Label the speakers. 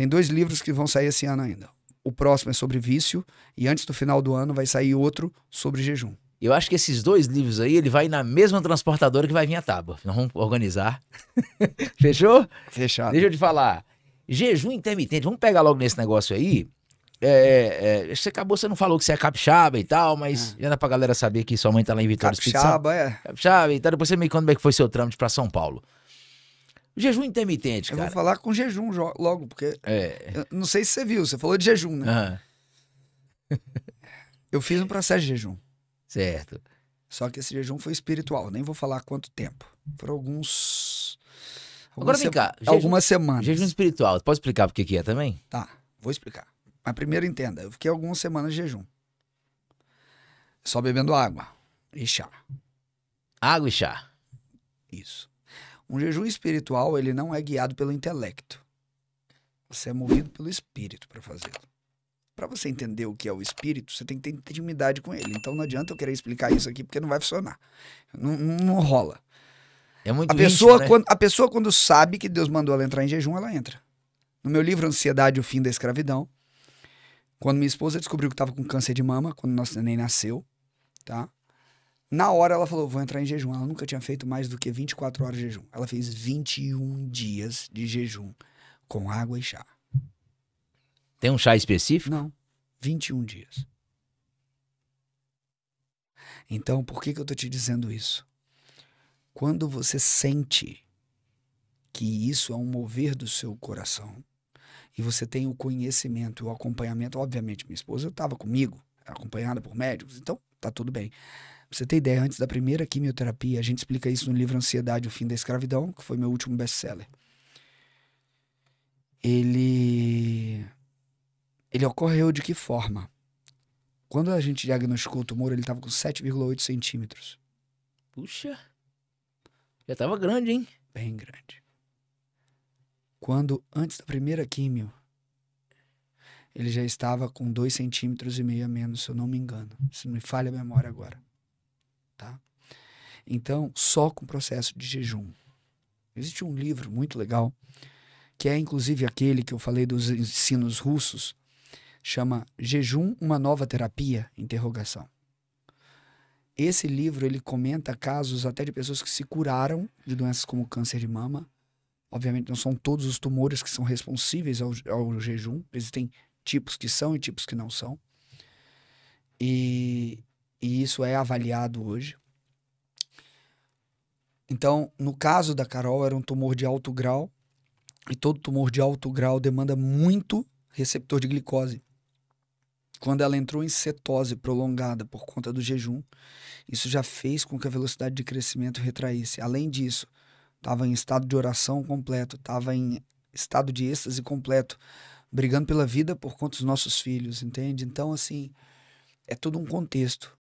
Speaker 1: Tem dois livros que vão sair esse ano ainda. O próximo é sobre vício e antes do final do ano vai sair outro sobre jejum. Eu acho que esses dois livros aí, ele vai na mesma transportadora que vai vir a tábua. Nós vamos organizar. Fechou? Fechado. Deixa eu te falar. Jejum intermitente, vamos pegar logo nesse negócio aí. É, é, você acabou, você não falou que você é capixaba e tal, mas é. já dá pra galera saber que sua mãe tá lá em Vitória capixaba, do Espírito Santo. Capixaba, é. Capixaba e então tal. Depois você me conta como é que foi seu trâmite pra São Paulo. Jejum intermitente, cara. Eu vou falar com jejum logo, porque. É. não sei se você viu, você falou de jejum, né? Uhum. eu fiz um processo de jejum. Certo. Só que esse jejum foi espiritual, nem vou falar quanto tempo. Foram alguns. Agora vem cá. Jejum, algumas semanas. Jejum espiritual, pode explicar o que é também? Tá, vou explicar. Mas primeiro entenda, eu fiquei algumas semanas de jejum. Só bebendo água e chá. Água e chá. Isso. Um jejum espiritual, ele não é guiado pelo intelecto. Você é movido pelo espírito para fazê-lo. Para você entender o que é o espírito, você tem que ter intimidade com ele. Então não adianta eu querer explicar isso aqui porque não vai funcionar. Não, não rola. É muito a pessoa, íntimo, né? quando, a pessoa, quando sabe que Deus mandou ela entrar em jejum, ela entra. No meu livro Ansiedade, o Fim da Escravidão, quando minha esposa descobriu que estava com câncer de mama, quando nosso neném nasceu, tá? Na hora ela falou, vou entrar em jejum. Ela nunca tinha feito mais do que 24 horas de jejum. Ela fez 21 dias de jejum com água e chá. Tem um chá específico? Não. 21 dias. Então, por que, que eu tô te dizendo isso? Quando você sente que isso é um mover do seu coração e você tem o conhecimento, o acompanhamento, obviamente minha esposa estava comigo, acompanhada por médicos, então tá tudo bem. Pra você ter ideia, antes da primeira quimioterapia, a gente explica isso no livro Ansiedade, o Fim da Escravidão, que foi meu último best-seller. Ele... Ele ocorreu de que forma? Quando a gente diagnosticou o tumor, ele tava com 7,8 centímetros. Puxa! Já tava grande, hein? Bem grande. Quando, antes da primeira quimio, ele já estava com 2 centímetros e meio a menos, se eu não me engano. Se não me falha a memória agora tá? Então, só com o processo de jejum. Existe um livro muito legal, que é inclusive aquele que eu falei dos ensinos russos, chama Jejum, uma nova terapia? Interrogação. Esse livro ele comenta casos até de pessoas que se curaram de doenças como câncer de mama. Obviamente não são todos os tumores que são responsíveis ao, ao jejum, existem tipos que são e tipos que não são. E e isso é avaliado hoje. Então, no caso da Carol, era um tumor de alto grau, e todo tumor de alto grau demanda muito receptor de glicose. Quando ela entrou em cetose prolongada por conta do jejum, isso já fez com que a velocidade de crescimento retraísse. Além disso, estava em estado de oração completo, estava em estado de êxtase completo, brigando pela vida por conta dos nossos filhos, entende? Então, assim, é todo um contexto.